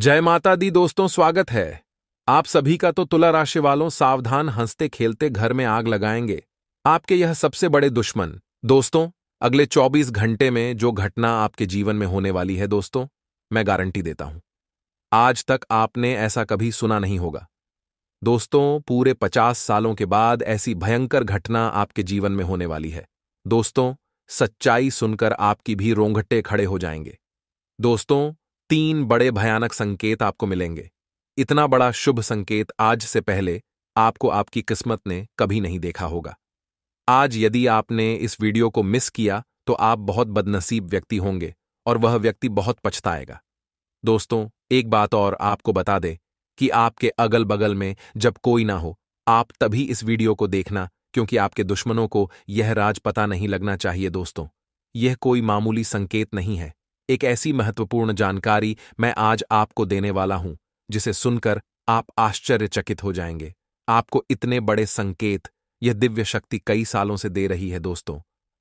जय माता दी दोस्तों स्वागत है आप सभी का तो तुला राशि वालों सावधान हंसते खेलते घर में आग लगाएंगे आपके यह सबसे बड़े दुश्मन दोस्तों अगले 24 घंटे में जो घटना आपके जीवन में होने वाली है दोस्तों मैं गारंटी देता हूं आज तक आपने ऐसा कभी सुना नहीं होगा दोस्तों पूरे 50 सालों के बाद ऐसी भयंकर घटना आपके जीवन में होने वाली है दोस्तों सच्चाई सुनकर आपकी भी रोंगटे खड़े हो जाएंगे दोस्तों तीन बड़े भयानक संकेत आपको मिलेंगे इतना बड़ा शुभ संकेत आज से पहले आपको आपकी किस्मत ने कभी नहीं देखा होगा आज यदि आपने इस वीडियो को मिस किया तो आप बहुत बदनसीब व्यक्ति होंगे और वह व्यक्ति बहुत पछताएगा दोस्तों एक बात और आपको बता दे कि आपके अगल बगल में जब कोई ना हो आप तभी इस वीडियो को देखना क्योंकि आपके दुश्मनों को यह राज पता नहीं लगना चाहिए दोस्तों यह कोई मामूली संकेत नहीं है एक ऐसी महत्वपूर्ण जानकारी मैं आज आपको देने वाला हूं जिसे सुनकर आप आश्चर्यचकित हो जाएंगे आपको इतने बड़े संकेत यह दिव्य शक्ति कई सालों से दे रही है दोस्तों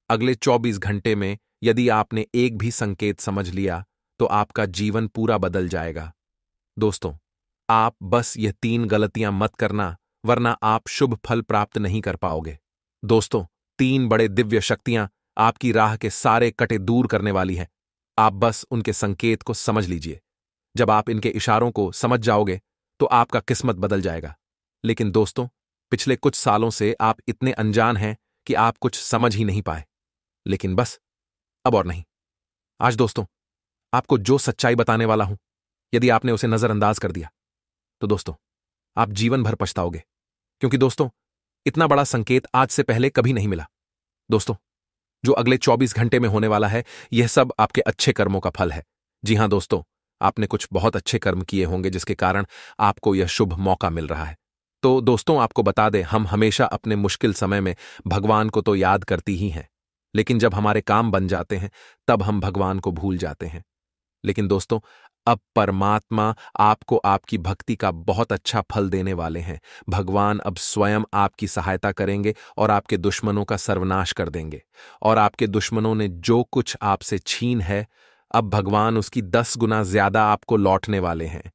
अगले 24 घंटे में यदि आपने एक भी संकेत समझ लिया तो आपका जीवन पूरा बदल जाएगा दोस्तों आप बस यह तीन गलतियां मत करना वरना आप शुभ फल प्राप्त नहीं कर पाओगे दोस्तों तीन बड़े दिव्य शक्तियां आपकी राह के सारे कटे दूर करने वाली हैं आप बस उनके संकेत को समझ लीजिए जब आप इनके इशारों को समझ जाओगे तो आपका किस्मत बदल जाएगा लेकिन दोस्तों पिछले कुछ सालों से आप इतने अनजान हैं कि आप कुछ समझ ही नहीं पाए लेकिन बस अब और नहीं आज दोस्तों आपको जो सच्चाई बताने वाला हूं यदि आपने उसे नजरअंदाज कर दिया तो दोस्तों आप जीवन भर पछताओगे क्योंकि दोस्तों इतना बड़ा संकेत आज से पहले कभी नहीं मिला दोस्तों जो अगले 24 घंटे में होने वाला है यह सब आपके अच्छे कर्मों का फल है जी हाँ दोस्तों आपने कुछ बहुत अच्छे कर्म किए होंगे जिसके कारण आपको यह शुभ मौका मिल रहा है तो दोस्तों आपको बता दें हम हमेशा अपने मुश्किल समय में भगवान को तो याद करती ही हैं लेकिन जब हमारे काम बन जाते हैं तब हम भगवान को भूल जाते हैं लेकिन दोस्तों अब परमात्मा आपको आपकी भक्ति का बहुत अच्छा फल देने वाले हैं भगवान अब स्वयं आपकी सहायता करेंगे और आपके दुश्मनों का सर्वनाश कर देंगे और आपके दुश्मनों ने जो कुछ आपसे छीन है अब भगवान उसकी दस गुना ज्यादा आपको लौटने वाले हैं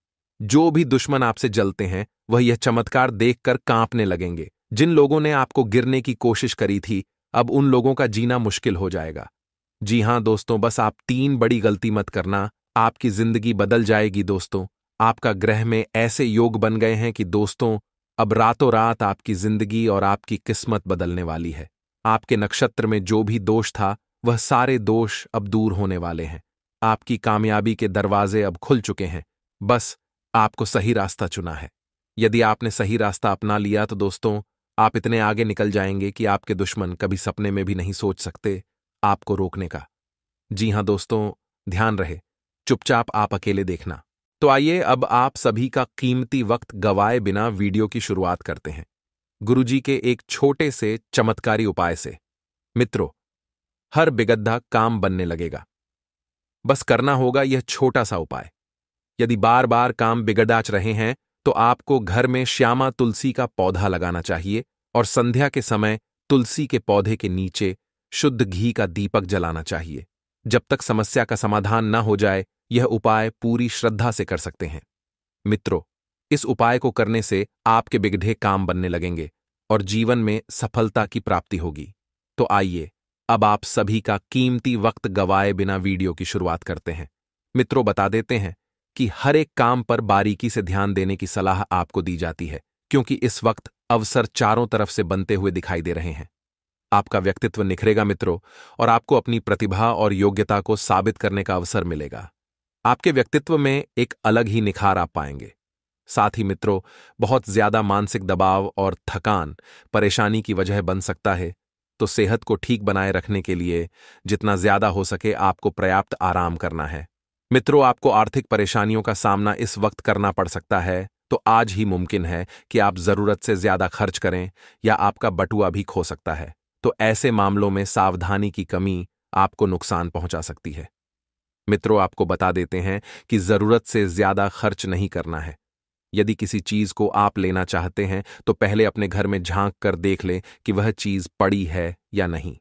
जो भी दुश्मन आपसे जलते हैं वह यह चमत्कार देखकर कांपने लगेंगे जिन लोगों ने आपको गिरने की कोशिश करी थी अब उन लोगों का जीना मुश्किल हो जाएगा जी हां दोस्तों बस आप तीन बड़ी गलती मत करना आपकी जिंदगी बदल जाएगी दोस्तों आपका ग्रह में ऐसे योग बन गए हैं कि दोस्तों अब रातों रात आपकी जिंदगी और आपकी किस्मत बदलने वाली है आपके नक्षत्र में जो भी दोष था वह सारे दोष अब दूर होने वाले हैं आपकी कामयाबी के दरवाजे अब खुल चुके हैं बस आपको सही रास्ता चुना है यदि आपने सही रास्ता अपना लिया तो दोस्तों आप इतने आगे निकल जाएंगे कि आपके दुश्मन कभी सपने में भी नहीं सोच सकते आपको रोकने का जी हाँ दोस्तों ध्यान रहे चुपचाप आप अकेले देखना तो आइए अब आप सभी का कीमती वक्त गवाए बिना वीडियो की शुरुआत करते हैं गुरुजी के एक छोटे से चमत्कारी उपाय से मित्रों हर बिगद्धा काम बनने लगेगा बस करना होगा यह छोटा सा उपाय यदि बार बार काम बिगड़ाच रहे हैं तो आपको घर में श्यामा तुलसी का पौधा लगाना चाहिए और संध्या के समय तुलसी के पौधे के नीचे शुद्ध घी का दीपक जलाना चाहिए जब तक समस्या का समाधान न हो जाए यह उपाय पूरी श्रद्धा से कर सकते हैं मित्रों इस उपाय को करने से आपके बिगढ़े काम बनने लगेंगे और जीवन में सफलता की प्राप्ति होगी तो आइए अब आप सभी का कीमती वक्त गवाए बिना वीडियो की शुरुआत करते हैं मित्रों बता देते हैं कि हर एक काम पर बारीकी से ध्यान देने की सलाह आपको दी जाती है क्योंकि इस वक्त अवसर चारों तरफ से बनते हुए दिखाई दे रहे हैं आपका व्यक्तित्व निखरेगा मित्रों और आपको अपनी प्रतिभा और योग्यता को साबित करने का अवसर मिलेगा आपके व्यक्तित्व में एक अलग ही निखार आप पाएंगे साथ ही मित्रों बहुत ज्यादा मानसिक दबाव और थकान परेशानी की वजह बन सकता है तो सेहत को ठीक बनाए रखने के लिए जितना ज्यादा हो सके आपको पर्याप्त आराम करना है मित्रों आपको आर्थिक परेशानियों का सामना इस वक्त करना पड़ सकता है तो आज ही मुमकिन है कि आप जरूरत से ज्यादा खर्च करें या आपका बटुआ भी खो सकता है तो ऐसे मामलों में सावधानी की कमी आपको नुकसान पहुंचा सकती है मित्रों आपको बता देते हैं कि ज़रूरत से ज़्यादा खर्च नहीं करना है यदि किसी चीज़ को आप लेना चाहते हैं तो पहले अपने घर में झांक कर देख लें कि वह चीज़ पड़ी है या नहीं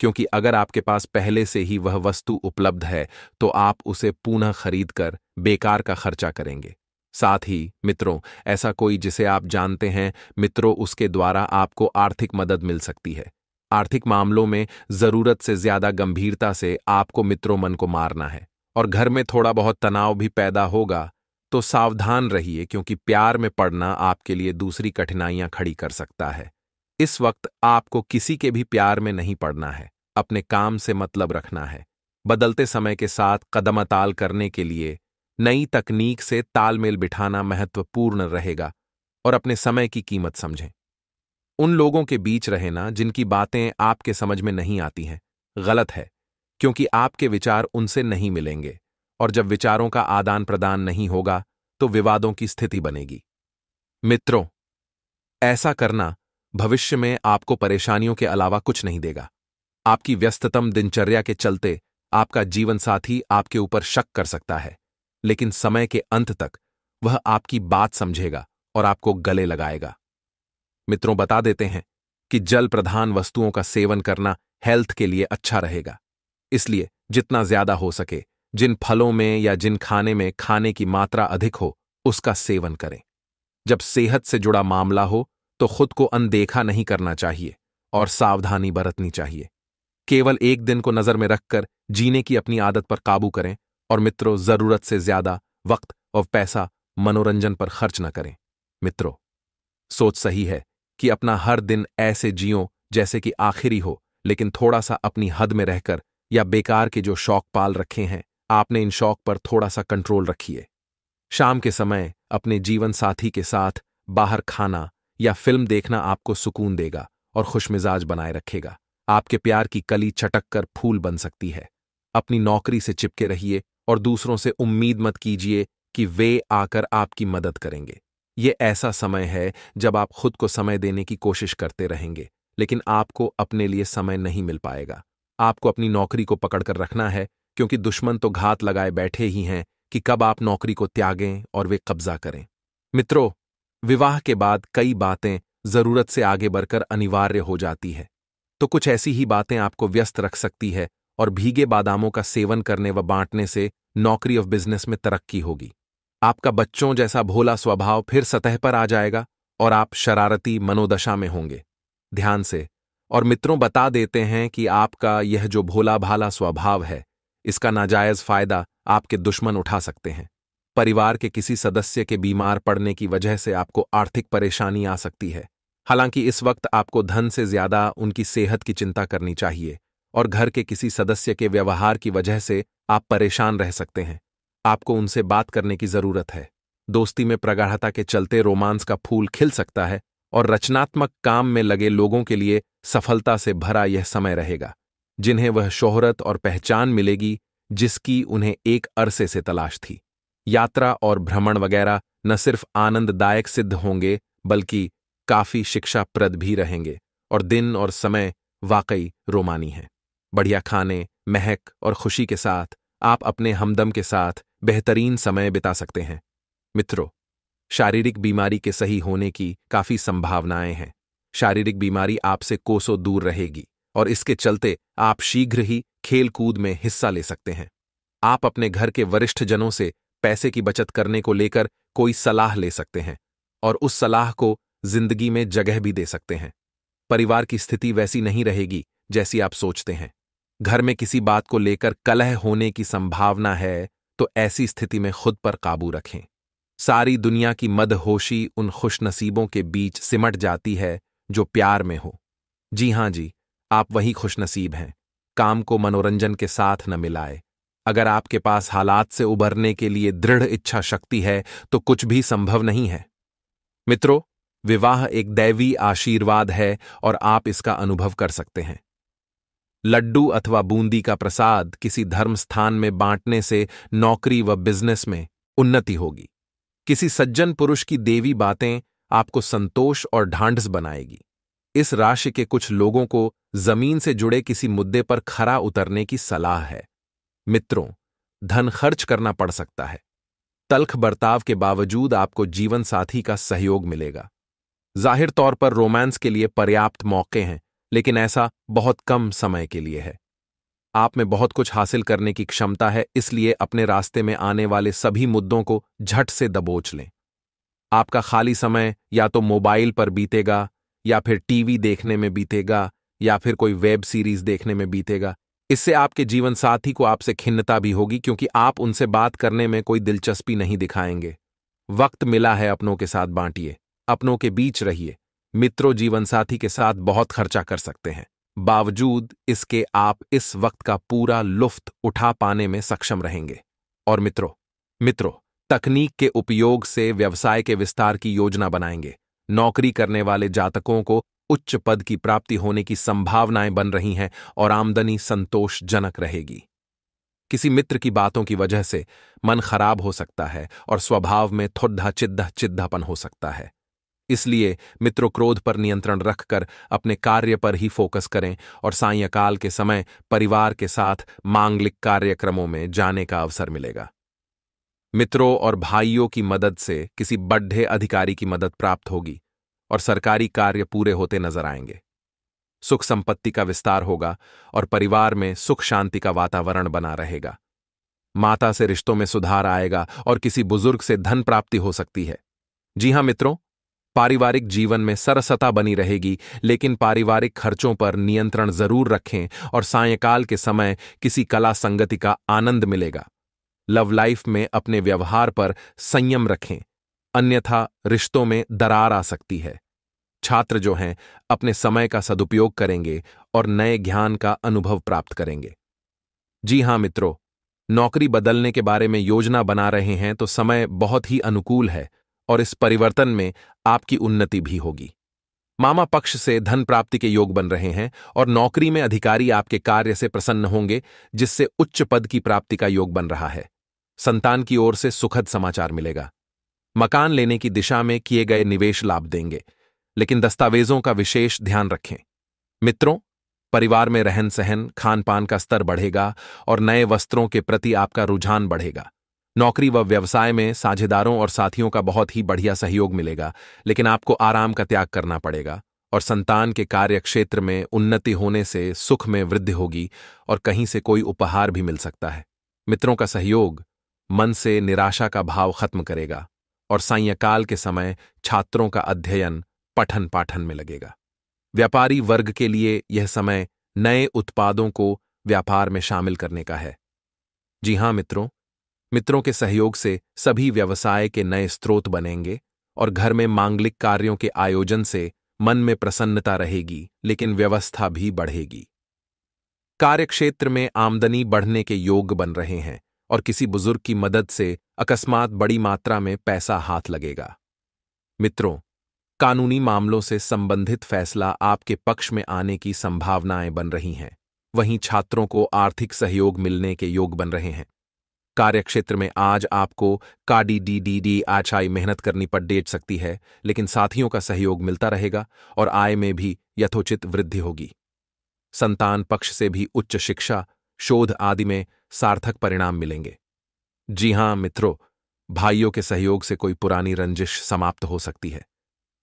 क्योंकि अगर आपके पास पहले से ही वह वस्तु उपलब्ध है तो आप उसे पुनः खरीद कर बेकार का खर्चा करेंगे साथ ही मित्रों ऐसा कोई जिसे आप जानते हैं मित्रों उसके द्वारा आपको आर्थिक मदद मिल सकती है आर्थिक मामलों में जरूरत से ज्यादा गंभीरता से आपको मित्रों मन को मारना है और घर में थोड़ा बहुत तनाव भी पैदा होगा तो सावधान रहिए क्योंकि प्यार में पड़ना आपके लिए दूसरी कठिनाइयां खड़ी कर सकता है इस वक्त आपको किसी के भी प्यार में नहीं पड़ना है अपने काम से मतलब रखना है बदलते समय के साथ कदम ताल करने के लिए नई तकनीक से तालमेल बिठाना महत्वपूर्ण रहेगा और अपने समय की कीमत समझें उन लोगों के बीच रहना जिनकी बातें आपके समझ में नहीं आती हैं गलत है क्योंकि आपके विचार उनसे नहीं मिलेंगे और जब विचारों का आदान प्रदान नहीं होगा तो विवादों की स्थिति बनेगी मित्रों ऐसा करना भविष्य में आपको परेशानियों के अलावा कुछ नहीं देगा आपकी व्यस्ततम दिनचर्या के चलते आपका जीवन साथी आपके ऊपर शक कर सकता है लेकिन समय के अंत तक वह आपकी बात समझेगा और आपको गले लगाएगा मित्रों बता देते हैं कि जल प्रधान वस्तुओं का सेवन करना हेल्थ के लिए अच्छा रहेगा इसलिए जितना ज्यादा हो सके जिन फलों में या जिन खाने में खाने की मात्रा अधिक हो उसका सेवन करें जब सेहत से जुड़ा मामला हो तो खुद को अनदेखा नहीं करना चाहिए और सावधानी बरतनी चाहिए केवल एक दिन को नजर में रखकर जीने की अपनी आदत पर काबू करें और मित्रों जरूरत से ज्यादा वक्त और पैसा मनोरंजन पर खर्च न करें मित्रों सोच सही है कि अपना हर दिन ऐसे जियो जैसे कि आखिरी हो लेकिन थोड़ा सा अपनी हद में रहकर या बेकार के जो शौक पाल रखे हैं आपने इन शौक पर थोड़ा सा कंट्रोल रखिए शाम के समय अपने जीवन साथी के साथ बाहर खाना या फिल्म देखना आपको सुकून देगा और खुशमिजाज बनाए रखेगा आपके प्यार की कली चटक कर फूल बन सकती है अपनी नौकरी से चिपके रहिए और दूसरों से उम्मीद मत कीजिए कि वे आकर आपकी मदद करेंगे ये ऐसा समय है जब आप खुद को समय देने की कोशिश करते रहेंगे लेकिन आपको अपने लिए समय नहीं मिल पाएगा आपको अपनी नौकरी को पकड़कर रखना है क्योंकि दुश्मन तो घात लगाए बैठे ही हैं कि कब आप नौकरी को त्यागें और वे कब्जा करें मित्रों विवाह के बाद कई बातें जरूरत से आगे बढ़कर अनिवार्य हो जाती है तो कुछ ऐसी ही बातें आपको व्यस्त रख सकती है और भीगे बादामों का सेवन करने व बांटने से नौकरी और बिजनेस में तरक्की होगी आपका बच्चों जैसा भोला स्वभाव फिर सतह पर आ जाएगा और आप शरारती मनोदशा में होंगे ध्यान से और मित्रों बता देते हैं कि आपका यह जो भोला भाला स्वभाव है इसका नाजायज फायदा आपके दुश्मन उठा सकते हैं परिवार के किसी सदस्य के बीमार पड़ने की वजह से आपको आर्थिक परेशानी आ सकती है हालांकि इस वक्त आपको धन से ज्यादा उनकी सेहत की चिंता करनी चाहिए और घर के किसी सदस्य के व्यवहार की वजह से आप परेशान रह सकते हैं आपको उनसे बात करने की जरूरत है दोस्ती में प्रगाढ़ता के चलते रोमांस का फूल खिल सकता है और रचनात्मक काम में लगे लोगों के लिए सफलता से भरा यह समय रहेगा जिन्हें वह शोहरत और पहचान मिलेगी जिसकी उन्हें एक अरसे से तलाश थी यात्रा और भ्रमण वगैरह न सिर्फ आनंददायक सिद्ध होंगे बल्कि काफी शिक्षाप्रद भी रहेंगे और दिन और समय वाकई रोमानी है बढ़िया खाने महक और खुशी के साथ आप अपने हमदम के साथ बेहतरीन समय बिता सकते हैं मित्रों शारीरिक बीमारी के सही होने की काफी संभावनाएं हैं शारीरिक बीमारी आपसे कोसों दूर रहेगी और इसके चलते आप शीघ्र ही खेलकूद में हिस्सा ले सकते हैं आप अपने घर के वरिष्ठ जनों से पैसे की बचत करने को लेकर कोई सलाह ले सकते हैं और उस सलाह को जिंदगी में जगह भी दे सकते हैं परिवार की स्थिति वैसी नहीं रहेगी जैसी आप सोचते हैं घर में किसी बात को लेकर कलह होने की संभावना है तो ऐसी स्थिति में खुद पर काबू रखें सारी दुनिया की मदहोशी उन खुशनसीबों के बीच सिमट जाती है जो प्यार में हो जी हां जी आप वही खुशनसीब हैं काम को मनोरंजन के साथ न मिलाए अगर आपके पास हालात से उबरने के लिए दृढ़ इच्छा शक्ति है तो कुछ भी संभव नहीं है मित्रों विवाह एक दैवी आशीर्वाद है और आप इसका अनुभव कर सकते हैं लड्डू अथवा बूंदी का प्रसाद किसी धर्म स्थान में बांटने से नौकरी व बिजनेस में उन्नति होगी किसी सज्जन पुरुष की देवी बातें आपको संतोष और ढांढस बनाएगी इस राशि के कुछ लोगों को जमीन से जुड़े किसी मुद्दे पर खरा उतरने की सलाह है मित्रों धन खर्च करना पड़ सकता है तल्ख बर्ताव के बावजूद आपको जीवन साथी का सहयोग मिलेगा जाहिर तौर पर रोमांस के लिए पर्याप्त मौके हैं लेकिन ऐसा बहुत कम समय के लिए है आप में बहुत कुछ हासिल करने की क्षमता है इसलिए अपने रास्ते में आने वाले सभी मुद्दों को झट से दबोच लें आपका खाली समय या तो मोबाइल पर बीतेगा या फिर टीवी देखने में बीतेगा या फिर कोई वेब सीरीज देखने में बीतेगा इससे आपके जीवन साथी को आपसे खिन्नता भी होगी क्योंकि आप उनसे बात करने में कोई दिलचस्पी नहीं दिखाएंगे वक्त मिला है अपनों के साथ बांटिए अपनों के बीच रहिए मित्रों जीवनसाथी के साथ बहुत खर्चा कर सकते हैं बावजूद इसके आप इस वक्त का पूरा लुफ्त उठा पाने में सक्षम रहेंगे और मित्रों मित्रों तकनीक के उपयोग से व्यवसाय के विस्तार की योजना बनाएंगे नौकरी करने वाले जातकों को उच्च पद की प्राप्ति होने की संभावनाएं बन रही हैं और आमदनी संतोषजनक रहेगी किसी मित्र की बातों की वजह से मन खराब हो सकता है और स्वभाव में थोड़ा चिद्ध चिद्धापन हो सकता है इसलिए मित्रों क्रोध पर नियंत्रण रखकर अपने कार्य पर ही फोकस करें और सायकाल के समय परिवार के साथ मांगलिक कार्यक्रमों में जाने का अवसर मिलेगा मित्रों और भाइयों की मदद से किसी बड्ढे अधिकारी की मदद प्राप्त होगी और सरकारी कार्य पूरे होते नजर आएंगे सुख संपत्ति का विस्तार होगा और परिवार में सुख शांति का वातावरण बना रहेगा माता से रिश्तों में सुधार आएगा और किसी बुजुर्ग से धन प्राप्ति हो सकती है जी हां मित्रों पारिवारिक जीवन में सरसता बनी रहेगी लेकिन पारिवारिक खर्चों पर नियंत्रण जरूर रखें और सायकाल के समय किसी कला संगति का आनंद मिलेगा लव लाइफ में अपने व्यवहार पर संयम रखें अन्यथा रिश्तों में दरार आ सकती है छात्र जो हैं अपने समय का सदुपयोग करेंगे और नए ज्ञान का अनुभव प्राप्त करेंगे जी हां मित्रों नौकरी बदलने के बारे में योजना बना रहे हैं तो समय बहुत ही अनुकूल है और इस परिवर्तन में आपकी उन्नति भी होगी मामा पक्ष से धन प्राप्ति के योग बन रहे हैं और नौकरी में अधिकारी आपके कार्य से प्रसन्न होंगे जिससे उच्च पद की प्राप्ति का योग बन रहा है संतान की ओर से सुखद समाचार मिलेगा मकान लेने की दिशा में किए गए निवेश लाभ देंगे लेकिन दस्तावेजों का विशेष ध्यान रखें मित्रों परिवार में रहन सहन खान पान का स्तर बढ़ेगा और नए वस्त्रों के प्रति आपका रुझान बढ़ेगा नौकरी व व्यवसाय में साझेदारों और साथियों का बहुत ही बढ़िया सहयोग मिलेगा लेकिन आपको आराम का त्याग करना पड़ेगा और संतान के कार्य क्षेत्र में उन्नति होने से सुख में वृद्धि होगी और कहीं से कोई उपहार भी मिल सकता है मित्रों का सहयोग मन से निराशा का भाव खत्म करेगा और सायकाल के समय छात्रों का अध्ययन पठन पाठन में लगेगा व्यापारी वर्ग के लिए यह समय नए उत्पादों को व्यापार में शामिल करने का है जी हां मित्रों मित्रों के सहयोग से सभी व्यवसाय के नए स्रोत बनेंगे और घर में मांगलिक कार्यों के आयोजन से मन में प्रसन्नता रहेगी लेकिन व्यवस्था भी बढ़ेगी कार्यक्षेत्र में आमदनी बढ़ने के योग बन रहे हैं और किसी बुजुर्ग की मदद से अकस्मात बड़ी मात्रा में पैसा हाथ लगेगा मित्रों कानूनी मामलों से संबंधित फैसला आपके पक्ष में आने की संभावनाएं बन रही हैं वहीं छात्रों को आर्थिक सहयोग मिलने के योग बन रहे हैं कार्यक्षेत्र में आज आपको काडी डी डी डी आछाई मेहनत करनी पर डेट सकती है लेकिन साथियों का सहयोग मिलता रहेगा और आय में भी यथोचित वृद्धि होगी संतान पक्ष से भी उच्च शिक्षा शोध आदि में सार्थक परिणाम मिलेंगे जी हां मित्रों भाइयों के सहयोग से कोई पुरानी रंजिश समाप्त हो सकती है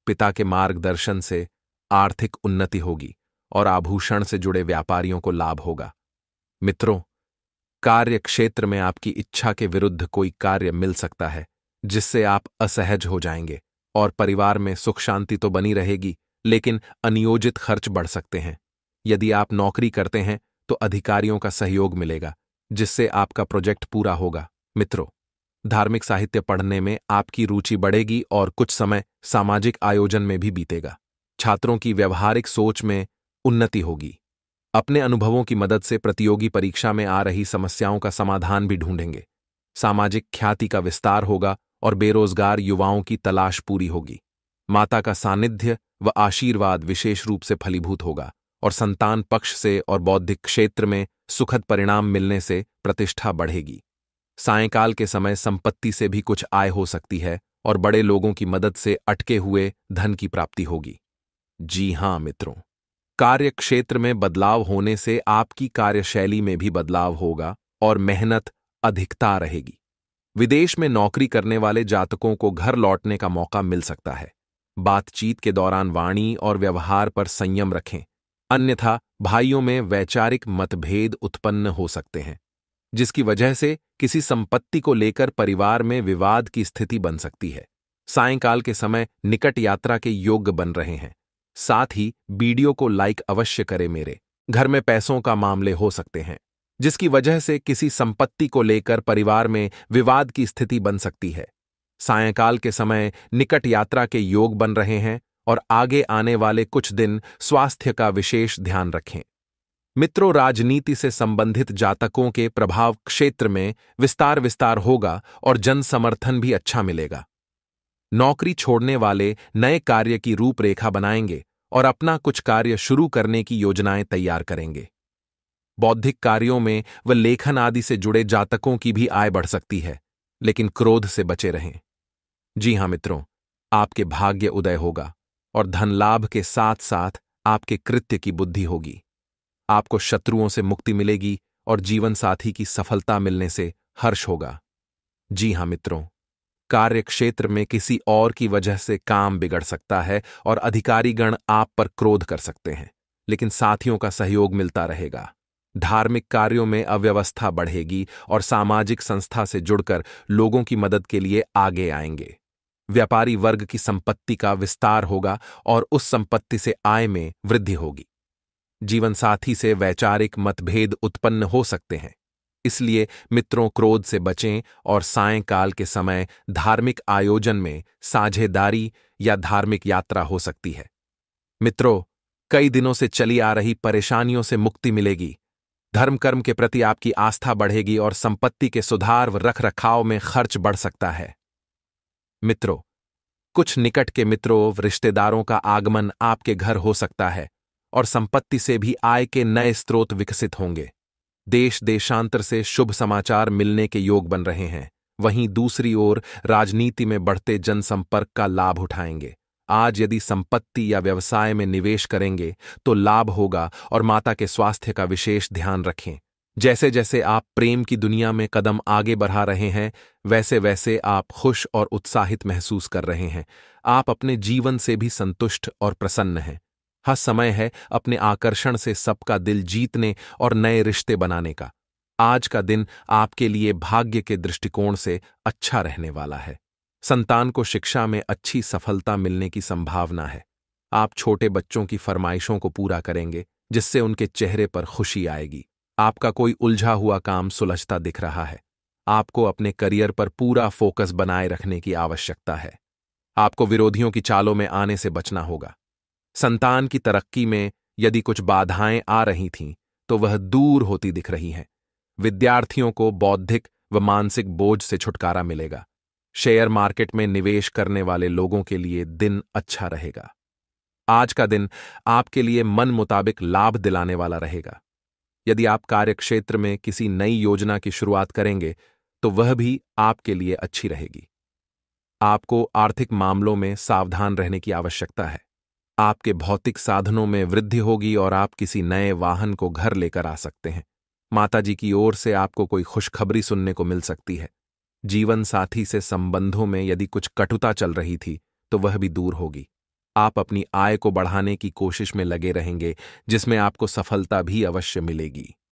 पिता के मार्गदर्शन से आर्थिक उन्नति होगी और आभूषण से जुड़े व्यापारियों को लाभ होगा मित्रों कार्य क्षेत्र में आपकी इच्छा के विरुद्ध कोई कार्य मिल सकता है जिससे आप असहज हो जाएंगे और परिवार में सुख शांति तो बनी रहेगी लेकिन अनियोजित खर्च बढ़ सकते हैं यदि आप नौकरी करते हैं तो अधिकारियों का सहयोग मिलेगा जिससे आपका प्रोजेक्ट पूरा होगा मित्रों धार्मिक साहित्य पढ़ने में आपकी रुचि बढ़ेगी और कुछ समय सामाजिक आयोजन में भी बीतेगा छात्रों की व्यवहारिक सोच में उन्नति होगी अपने अनुभवों की मदद से प्रतियोगी परीक्षा में आ रही समस्याओं का समाधान भी ढूंढेंगे सामाजिक ख्याति का विस्तार होगा और बेरोजगार युवाओं की तलाश पूरी होगी माता का सानिध्य व आशीर्वाद विशेष रूप से फलीभूत होगा और संतान पक्ष से और बौद्धिक क्षेत्र में सुखद परिणाम मिलने से प्रतिष्ठा बढ़ेगी सायकाल के समय संपत्ति से भी कुछ आय हो सकती है और बड़े लोगों की मदद से अटके हुए धन की प्राप्ति होगी जी हां मित्रों कार्य क्षेत्र में बदलाव होने से आपकी कार्यशैली में भी बदलाव होगा और मेहनत अधिकता रहेगी विदेश में नौकरी करने वाले जातकों को घर लौटने का मौका मिल सकता है बातचीत के दौरान वाणी और व्यवहार पर संयम रखें अन्यथा भाइयों में वैचारिक मतभेद उत्पन्न हो सकते हैं जिसकी वजह से किसी संपत्ति को लेकर परिवार में विवाद की स्थिति बन सकती है सायंकाल के समय निकट यात्रा के योग्य बन रहे हैं साथ ही वीडियो को लाइक अवश्य करें मेरे घर में पैसों का मामले हो सकते हैं जिसकी वजह से किसी संपत्ति को लेकर परिवार में विवाद की स्थिति बन सकती है सायंकाल के समय निकट यात्रा के योग बन रहे हैं और आगे आने वाले कुछ दिन स्वास्थ्य का विशेष ध्यान रखें मित्रों राजनीति से संबंधित जातकों के प्रभाव क्षेत्र में विस्तार विस्तार होगा और जन समर्थन भी अच्छा मिलेगा नौकरी छोड़ने वाले नए कार्य की रूपरेखा बनाएंगे और अपना कुछ कार्य शुरू करने की योजनाएं तैयार करेंगे बौद्धिक कार्यों में व लेखन आदि से जुड़े जातकों की भी आय बढ़ सकती है लेकिन क्रोध से बचे रहें जी हां मित्रों आपके भाग्य उदय होगा और धन लाभ के साथ साथ आपके कृत्य की बुद्धि होगी आपको शत्रुओं से मुक्ति मिलेगी और जीवन साथी की सफलता मिलने से हर्ष होगा जी हां मित्रों कार्य क्षेत्र में किसी और की वजह से काम बिगड़ सकता है और अधिकारीगण आप पर क्रोध कर सकते हैं लेकिन साथियों का सहयोग मिलता रहेगा धार्मिक कार्यों में अव्यवस्था बढ़ेगी और सामाजिक संस्था से जुड़कर लोगों की मदद के लिए आगे आएंगे व्यापारी वर्ग की संपत्ति का विस्तार होगा और उस संपत्ति से आय में वृद्धि होगी जीवनसाथी से वैचारिक मतभेद उत्पन्न हो सकते हैं इसलिए मित्रों क्रोध से बचें और सायंकाल के समय धार्मिक आयोजन में साझेदारी या धार्मिक यात्रा हो सकती है मित्रों कई दिनों से चली आ रही परेशानियों से मुक्ति मिलेगी धर्म कर्म के प्रति आपकी आस्था बढ़ेगी और संपत्ति के सुधार व रख रखाव में खर्च बढ़ सकता है मित्रों कुछ निकट के मित्रों व रिश्तेदारों का आगमन आपके घर हो सकता है और संपत्ति से भी आय के नए स्रोत विकसित होंगे देश देशांतर से शुभ समाचार मिलने के योग बन रहे हैं वहीं दूसरी ओर राजनीति में बढ़ते जनसंपर्क का लाभ उठाएंगे आज यदि संपत्ति या व्यवसाय में निवेश करेंगे तो लाभ होगा और माता के स्वास्थ्य का विशेष ध्यान रखें जैसे जैसे आप प्रेम की दुनिया में कदम आगे बढ़ा रहे हैं वैसे वैसे आप खुश और उत्साहित महसूस कर रहे हैं आप अपने जीवन से भी संतुष्ट और प्रसन्न हैं हा समय है अपने आकर्षण से सबका दिल जीतने और नए रिश्ते बनाने का आज का दिन आपके लिए भाग्य के दृष्टिकोण से अच्छा रहने वाला है संतान को शिक्षा में अच्छी सफलता मिलने की संभावना है आप छोटे बच्चों की फरमाइशों को पूरा करेंगे जिससे उनके चेहरे पर खुशी आएगी आपका कोई उलझा हुआ काम सुलझता दिख रहा है आपको अपने करियर पर पूरा फोकस बनाए रखने की आवश्यकता है आपको विरोधियों की चालों में आने से बचना होगा संतान की तरक्की में यदि कुछ बाधाएं आ रही थीं तो वह दूर होती दिख रही हैं विद्यार्थियों को बौद्धिक व मानसिक बोझ से छुटकारा मिलेगा शेयर मार्केट में निवेश करने वाले लोगों के लिए दिन अच्छा रहेगा आज का दिन आपके लिए मन मुताबिक लाभ दिलाने वाला रहेगा यदि आप कार्यक्षेत्र में किसी नई योजना की शुरुआत करेंगे तो वह भी आपके लिए अच्छी रहेगी आपको आर्थिक मामलों में सावधान रहने की आवश्यकता है आपके भौतिक साधनों में वृद्धि होगी और आप किसी नए वाहन को घर लेकर आ सकते हैं माताजी की ओर से आपको कोई खुशखबरी सुनने को मिल सकती है जीवन साथी से संबंधों में यदि कुछ कटुता चल रही थी तो वह भी दूर होगी आप अपनी आय को बढ़ाने की कोशिश में लगे रहेंगे जिसमें आपको सफलता भी अवश्य मिलेगी